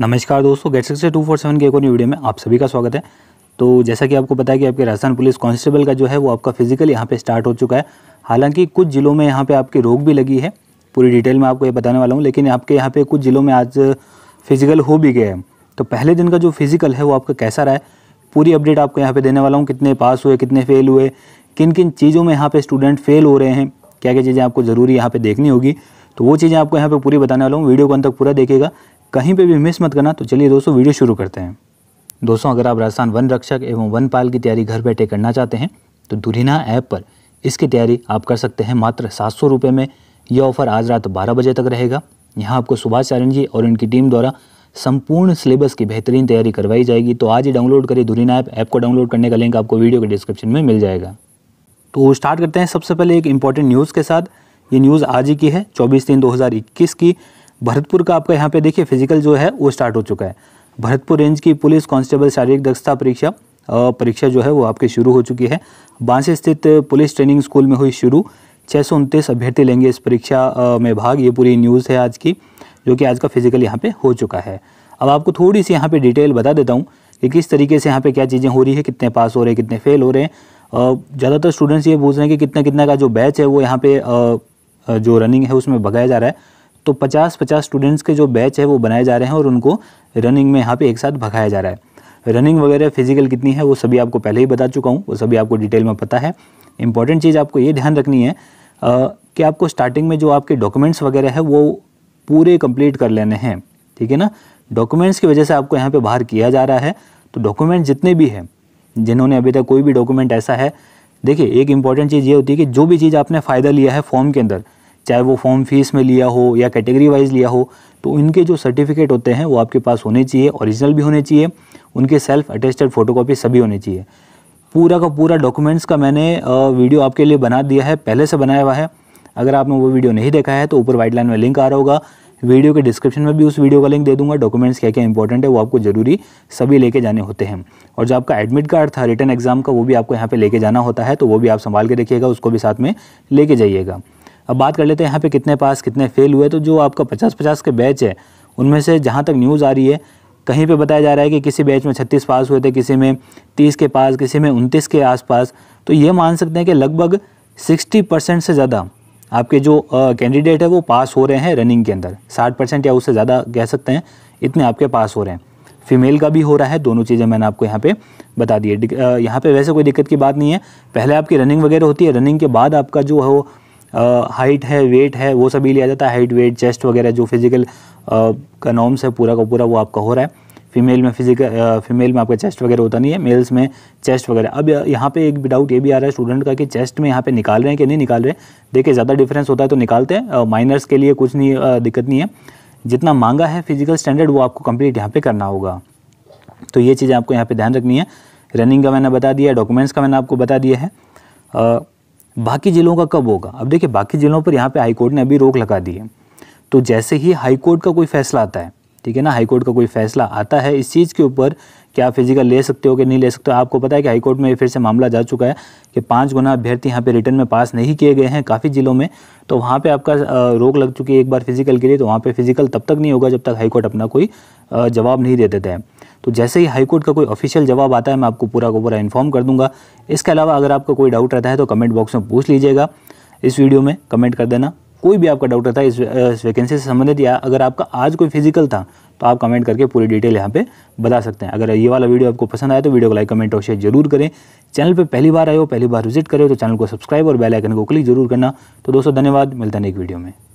नमस्कार दोस्तों gate six two four seven के एक और वीडियो में आप सभी का स्वागत है तो जैसा कि आपको पता है कि आपके राजस्थान पुलिस कांस्टेबल का जो है वो आपका फिजिकल यहाँ पे स्टार्ट हो चुका है हालांकि कुछ जिलों में यहाँ पे आपकी रोक भी लगी है पूरी डिटेल में आपको ये बताने वाला हूँ लेकिन आपके यहाँ पर कुछ जिलों में आज फिजिकल हो भी गया है तो पहले दिन का जो फिजिकल है वो आपका कैसा रहा है पूरी अपडेट आपको यहाँ पर देने वाला हूँ कितने पास हुए कितने फेल हुए किन किन चीज़ों में यहाँ पर स्टूडेंट फेल हो रहे हैं क्या क्या चीज़ें आपको ज़रूरी यहाँ पर देखनी होगी तो वो चीज़ें आपको यहाँ पे पूरी बताने वाला हूँ वीडियो को अंत तक पूरा देखेगा कहीं पे भी मिस मत करना तो चलिए दोस्तों वीडियो शुरू करते हैं दोस्तों अगर आप राजस्थान वन रक्षक एवं वन पाल की तैयारी घर बैठे करना चाहते हैं तो दुरीना ऐप पर इसकी तैयारी आप कर सकते हैं मात्र सात सौ रुपये में यह ऑफर आज रात बारह बजे तक रहेगा यहाँ आपको सुभाष चारण जी और इनकी टीम द्वारा संपूर्ण सिलेबस की बेहतरीन तैयारी करवाई जाएगी तो आज ही डाउनलोड करिए दुरीना ऐप ऐप को डाउनलोड करने का लिंक आपको वीडियो के डिस्क्रिप्शन में मिल जाएगा तो स्टार्ट करते हैं सबसे पहले एक इम्पॉर्टेंट न्यूज़ के साथ ये न्यूज़ आज ही की है 24 तीन 2021 की भरतपुर का आपका यहाँ पे देखिए फिजिकल जो है वो स्टार्ट हो चुका है भरतपुर रेंज की पुलिस कांस्टेबल शारीरिक दक्षता परीक्षा परीक्षा जो है वो आपके शुरू हो चुकी है बांसे स्थित पुलिस ट्रेनिंग स्कूल में हुई शुरू छः सौ उनतीस अभ्यर्थी लेंगे इस परीक्षा में भाग ये पूरी न्यूज़ है आज की जो कि आज का फिजिकल यहाँ पे हो चुका है अब आपको थोड़ी सी यहाँ पे डिटेल बता देता हूँ कि किस तरीके से यहाँ पे क्या चीज़ें हो रही है कितने पास हो रहे हैं कितने फेल हो रहे हैं ज़्यादातर स्टूडेंट्स ये पूछ रहे हैं कि कितना कितना का जो बैच है वो यहाँ पर जो रनिंग है उसमें भगाया जा रहा है तो 50-50 स्टूडेंट्स के जो बैच है वो बनाए जा रहे हैं और उनको रनिंग में यहाँ पे एक साथ भगाया जा रहा है रनिंग वगैरह फिजिकल कितनी है वो सभी आपको पहले ही बता चुका हूँ वो सभी आपको डिटेल में पता है इंपॉर्टेंट चीज़ आपको ये ध्यान रखनी है आ, कि आपको स्टार्टिंग में जो आपके डॉक्यूमेंट्स वगैरह है वो पूरे कंप्लीट कर लेने हैं ठीक है ना डॉक्यूमेंट्स की वजह से आपको यहाँ पर बाहर किया जा रहा है तो डॉक्यूमेंट जितने भी हैं जिन्होंने अभी तक कोई भी डॉक्यूमेंट ऐसा है देखिए एक इंपॉर्टेंट चीज़ ये होती है कि जो भी चीज़ आपने फ़ायदा लिया है फॉर्म के अंदर चाहे वो फॉर्म फीस में लिया हो या कैटेगरी वाइज लिया हो तो इनके जो सर्टिफिकेट होते हैं वो आपके पास होने चाहिए ओरिजिनल भी होने चाहिए उनके सेल्फ अटेस्टेड फोटोकॉपी सभी होने चाहिए पूरा का पूरा डॉक्यूमेंट्स का मैंने वीडियो आपके लिए बना दिया है पहले से बनाया हुआ है अगर आपने वो वीडियो नहीं देखा है तो ऊपर वाइट लाइन में लिंक आ रहा होगा वीडियो के डिस्क्रिप्शन में भी उस वीडियो का लिंक दे दूंगा डॉक्यूमेंट्स क्या क्या इंपॉर्टेंट है वो आपको जरूरी सभी लेके जाने होते हैं और जो आपका एडमिट कार्ड था रिटर्न एग्जाम का वो भी आपको यहाँ पे लेके जाना होता है तो वो भी आप संभाल के रखिएगा उसको भी साथ में लेके जाइएगा अब बात कर लेते हैं यहाँ पे कितने पास कितने फेल हुए तो जो आपका पचास पचास के बैच है उनमें से जहाँ तक न्यूज़ आ रही है कहीं पे बताया जा रहा है कि किसी बैच में छत्तीस पास हुए थे किसी में तीस के पास किसी में उनतीस के आसपास तो ये मान सकते हैं कि लगभग सिक्सटी परसेंट से ज़्यादा आपके जो कैंडिडेट है वो पास हो रहे हैं रनिंग के अंदर साठ परसेंट या उससे ज़्यादा कह सकते हैं इतने आपके पास हो रहे हैं फीमेल का भी हो रहा है दोनों चीज़ें मैंने आपको यहाँ पे बता दी है यहाँ पे वैसे कोई दिक्कत की बात नहीं है पहले आपकी रनिंग वगैरह होती है रनिंग के बाद आपका जो है वो हाइट है वेट है वो सभी लिया जाता है हाइट वेट चेस्ट वगैरह जो फिजिकल का नॉर्म्स है पूरा का पूरा वो आपका हो रहा है फीमेल में फिजिकल फीमेल में आपका चेस्ट वगैरह होता नहीं है मेल्स में चेस्ट वगैरह अब यहाँ पे एक डाउट ये भी आ रहा है स्टूडेंट का कि चेस्ट में यहाँ पे निकाल रहे हैं कि नहीं निकाल रहे देखिए ज़्यादा डिफरेंस होता है तो निकालते हैं माइनर्स के लिए कुछ नहीं दिक्कत नहीं है जितना मांगा है फिजिकल स्टैंडर्ड वो आपको कंप्लीट यहाँ पर करना होगा तो ये चीज़ें आपको यहाँ पर ध्यान रखनी है रनिंग का मैंने बता दिया डॉक्यूमेंट्स का मैंने आपको बता दिया है बाकी जिलों का कब होगा अब देखिए बाकी जिलों पर यहाँ पे हाईकोर्ट ने अभी रोक लगा दी है तो जैसे ही हाईकोर्ट का कोई फैसला आता है ठीक है ना हाईकोर्ट का कोई फैसला आता है इस चीज़ के ऊपर कि आप फिजिकल ले सकते हो कि नहीं ले सकते हो आपको पता है कि हाईकोर्ट में फिर से मामला जा चुका है कि पाँच गुना अभ्यर्थी यहाँ पे रिटर्न में पास नहीं किए गए हैं काफ़ी ज़िलों में तो वहाँ पे आपका रोक लग चुकी है एक बार फिजिकल के लिए तो वहाँ पे फिजिकल तब तक नहीं होगा जब तक हाईकोर्ट अपना कोई जवाब नहीं दे देता है तो जैसे ही हाईकोर्ट का कोई ऑफिशियल जवाब आता है मैं आपको पूरा को पूरा इन्फॉर्म कर दूंगा इसके अलावा अगर आपका कोई डाउट रहता है तो कमेंट बॉक्स में पूछ लीजिएगा इस वीडियो में कमेंट कर देना कोई भी आपका डाउट रहता है इस, वैकेंसी से संबंधित या अगर आपका आज कोई फिजिकल था तो आप कमेंट करके पूरी डिटेल यहाँ पे बता सकते हैं अगर ये वाला वीडियो आपको पसंद आया तो वीडियो को लाइक कमेंट और शेयर जरूर करें चैनल पे पहली बार आए हो पहली बार विजिट करें तो चैनल को सब्सक्राइब और बेल आइकन को क्लिक जरूर करना तो दोस्तों धन्यवाद मिलता है एक वीडियो में